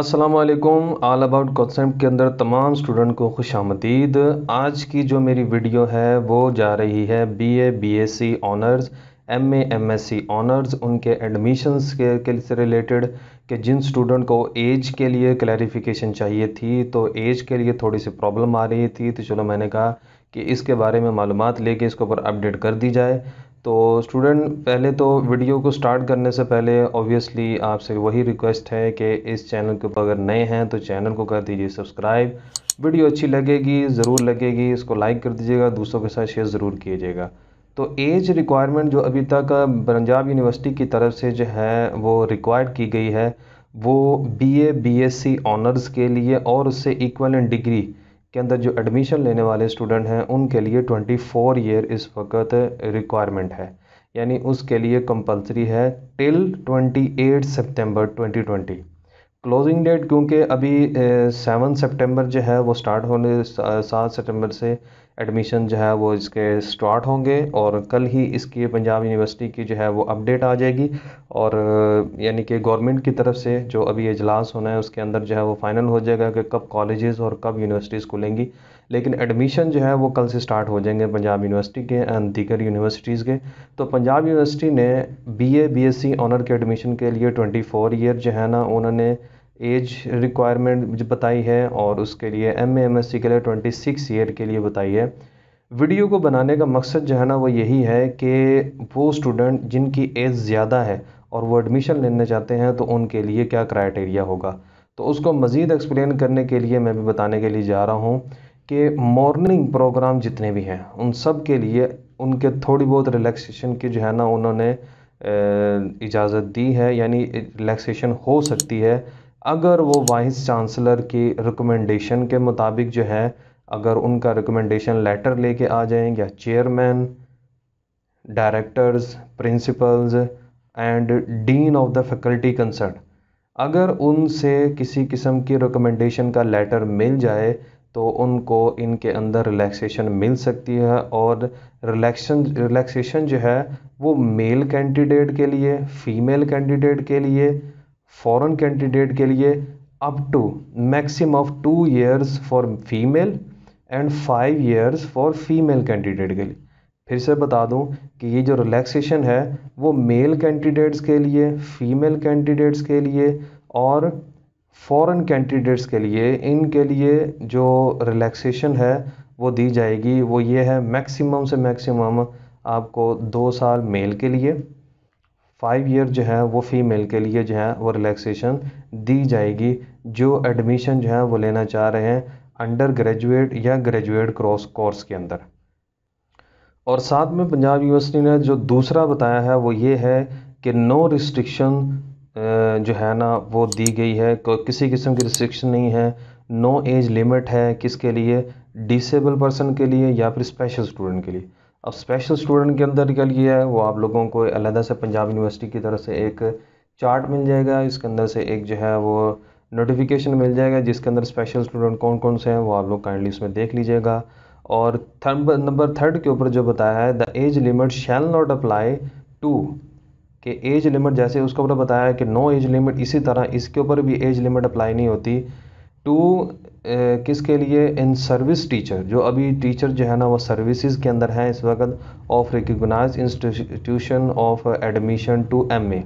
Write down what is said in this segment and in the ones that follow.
Aslam all about concept के अंदर तमाम स्टूडेंट को खुश आमदीद आज की जो मेरी वीडियो है वो जा रही है B A B S C honours M A M S C honours उनके एडमिशन्स के, के से रिलेटेड कि जिन स्टूडेंट को एज के लिए क्लैरिफिकेशन चाहिए थी तो एज के लिए थोड़ी सी प्रॉब्लम आ रही थी तो चलो मैंने कहा कि इसके बारे में मालूम लेके इसके ऊपर अपडेट कर दी जाए तो स्टूडेंट पहले तो वीडियो को स्टार्ट करने से पहले ऑब्वियसली आपसे वही रिक्वेस्ट है कि इस चैनल के ऊपर अगर नए हैं तो चैनल को कर दीजिए सब्सक्राइब वीडियो अच्छी लगेगी ज़रूर लगेगी इसको लाइक कर दीजिएगा दूसरों के साथ शेयर ज़रूर कीजिएगा तो एज रिक्वायरमेंट जो अभी तक पंजाब यूनिवर्सिटी की तरफ से जो है वो रिक्वायर्ड की गई है वो B A B S C honours के लिए और उससे इक्वल डिग्री के अंदर जो एडमिशन लेने वाले स्टूडेंट हैं उनके लिए 24 ईयर इस वक्त रिक्वायरमेंट है यानी उसके लिए कंपलसरी है टिल 28 सितंबर ट्वेंटी क्लोजिंग डेट क्योंकि अभी सेवन सितंबर जो है वो स्टार्ट होने सात सितंबर से एडमिशन जो है वो इसके स्टार्ट होंगे और कल ही इसकी पंजाब यूनिवर्सिटी की जो है वो अपडेट आ जाएगी और यानी कि गवर्नमेंट की तरफ से जो अभी इजलास होना है उसके अंदर जो है वो फाइनल हो जाएगा कि कब कॉलेजेस और कब यूनिवर्सिटीज़ खुलेंगी लेकिन एडमिशन जो है वो कल से स्टार्ट हो जाएंगे पंजाब यूनिवर्सिटी के एंड दीगर यूनिवर्सिटीज़ के तो पंजाब यूनिवर्सिटी ने B A B S C honour के एडमिशन के लिए ट्वेंटी फोर ईयर जो है ना उन्होंने एज रिक्वायरमेंट बताई है और उसके लिए एम एम एस सी के लिए ट्वेंटी सिक्स ईयर के लिए बताई है वीडियो को बनाने का मकसद जो है ना वो यही है कि वो स्टूडेंट जिनकी एज ज़्यादा है और वो एडमिशन लेना चाहते हैं तो उनके लिए क्या क्राइटेरिया होगा तो उसको मज़ीद एक्सप्लेन करने के लिए मैं भी बताने के लिए जा रहा हूँ के मॉर्निंग प्रोग्राम जितने भी हैं उन सब के लिए उनके थोड़ी बहुत रिलैक्सेशन की जो है ना उन्होंने इजाज़त दी है यानी रिलैक्सेशन हो सकती है अगर वो वाइस चांसलर की रिकमेंडेशन के मुताबिक जो है अगर उनका रिकमेंडेशन लेटर लेके आ जाए या chairman directors principals and dean of the faculty concern अगर उनसे किसी किस्म की रिकमेंडेशन का लेटर मिल जाए तो उनको इनके अंदर रिलैक्सेशन मिल सकती है और रिलैक्शन रिलैक्सेशन जो है वो मेल कैंडिडेट के लिए फीमेल कैंडिडेट के लिए फॉरेन कैंडिडेट के लिए up to maximum of two years for female and five years for female candidate के लिए फिर से बता दूं कि ये जो रिलैक्सेशन है वो मेल कैंडिडेट्स के लिए फीमेल कैंडिडेट्स के लिए और फ़ॉरेन कैंडिडेट्स के लिए इनके लिए जो रिलैक्सेशन है वो दी जाएगी वो ये है मैक्सिमम से मैक्सिमम आपको दो साल मेल के लिए फाइव ईयर जो है वो फ़ीमेल के लिए जो है वो रिलैक्सेशन दी जाएगी जो एडमिशन जो है वो लेना चाह रहे हैं अंडर ग्रेजुएट या ग्रेजुएट क्रॉस कोर्स के अंदर और साथ में पंजाब यूनिवर्सिटी ने जो दूसरा बताया है वो ये है कि नो रिस्ट्रिक्शन जो है ना वो दी गई है किसी किस्म की रिस्ट्रिक्शन नहीं है नो एज लिमिट है किसके लिए डिसेबल पर्सन के लिए या फिर स्पेशल स्टूडेंट के लिए अब स्पेशल स्टूडेंट के अंदर क्या लिया है वो आप लोगों को अलहदा से पंजाब यूनिवर्सिटी की तरफ से एक चार्ट मिल जाएगा इसके अंदर से एक जो है वो नोटिफिकेशन मिल जाएगा जिसके अंदर स्पेशल स्टूडेंट कौन कौन से हैं वो आप लोग काइंडली उसमें देख लीजिएगा और नंबर थर्ड के ऊपर जो बताया है the age limit shall not apply to कि एज लिमिट जैसे उसके ऊपर बताया कि नो एज लिमिट इसी तरह इसके ऊपर भी एज लिमिट अप्लाई नहीं होती टू किसके लिए इन सर्विस टीचर जो अभी टीचर जो है ना वो सर्विसेज के अंदर हैं इस वक्त of recognise institution of admission to M A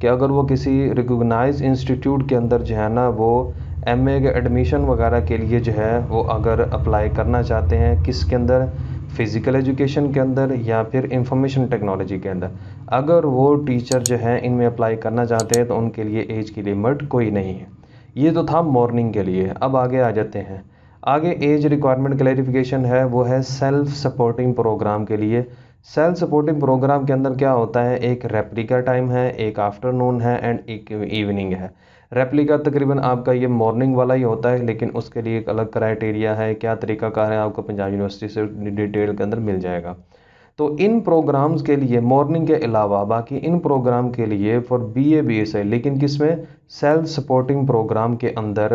कि अगर वो किसी रिकोगनाइज इंस्टीट्यूट के अंदर जो है ना वो एम ए के एडमिशन वगैरह के लिए जो है वो अगर अप्लाई करना चाहते हैं किसके अंदर फिज़िकल एजुकेशन के अंदर या फिर इंफॉर्मेशन टेक्नोलॉजी के अंदर अगर वो टीचर जो है इनमें अप्लाई करना चाहते हैं तो उनके लिए एज की लिमिट कोई नहीं है ये तो था मॉर्निंग के लिए अब आगे आ जाते हैं आगे एज रिक्वायरमेंट क्लैरिफिकेशन है वो है सेल्फ सपोर्टिंग प्रोग्राम के लिए सेल्फ सपोर्टिंग प्रोग्राम के अंदर क्या होता है एक रेप्लिका टाइम है एक आफ्टरनून है एंड एक इवनिंग है रेप्लिका तकरीबन आपका ये मॉर्निंग वाला ही होता है लेकिन उसके लिए एक अलग क्राइटेरिया है क्या तरीका कार है आपको पंजाब यूनिवर्सिटी से डिटेल के अंदर मिल जाएगा तो इन प्रोग्राम्स के लिए मॉर्निंग के अलावा बाकी इन प्रोग्राम के लिए for B A B S A लेकिन किस में सेल्फ सपोर्टिंग प्रोग्राम के अंदर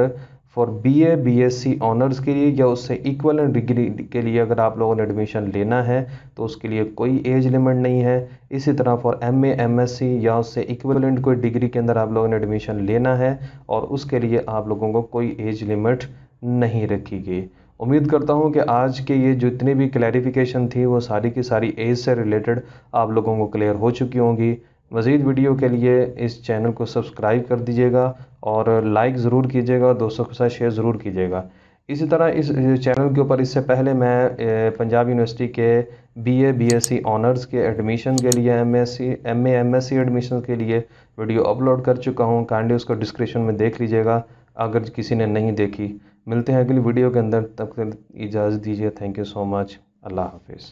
for B B A S C honours के लिए या उससे इक्वल डिग्री के लिए अगर आप लोगों ने एडमिशन लेना है तो उसके लिए कोई एज लिमिट नहीं है इसी तरह for M M S C या उससे इक्वलेंट कोई डिग्री के अंदर आप लोगों ने एडमिशन लेना है और उसके लिए आप लोगों को कोई एज लिमिट नहीं रखी गई उम्मीद करता हूं कि आज के ये जितनी भी क्लैरिफिकेशन थी वो सारी की सारी एज से रिलेटेड आप लोगों को क्लियर हो चुकी होंगी વઝીદ વિડિયો કે લિયે اس ચેનલ કો સબસ્ક્રાઇબ કર દીજેગા ઓર લાઈક જરૂર કીજેગા ઓર દોસ્તો કે સાથ શેર જરૂર કીજેગા ઇસી તરહ ઇસ ચેનલ કે ઉપર ઇસસે પહેલે મેં પંજાબ યુનિવર્સિટી કે બીએ બીએસસી ઓનર્સ કે એડમિશન કે લિયે એમએસસી એમએ એમએસસી એડમિશન કે લિયે વિડિયો અપલોડ કર ચુકા હું કાન્ડ યુ સ્કૉ ડિસ્ક્રિપ્શન મેં દેખ લીજેગા અગર કિસીને નહીં દેખી મિલતે હે અગલી વિડિયો કે અંદર તબ તક ઇજાઝ દીજે થેન્ક યુ સો મચ અલ્લાહ হাফિઝ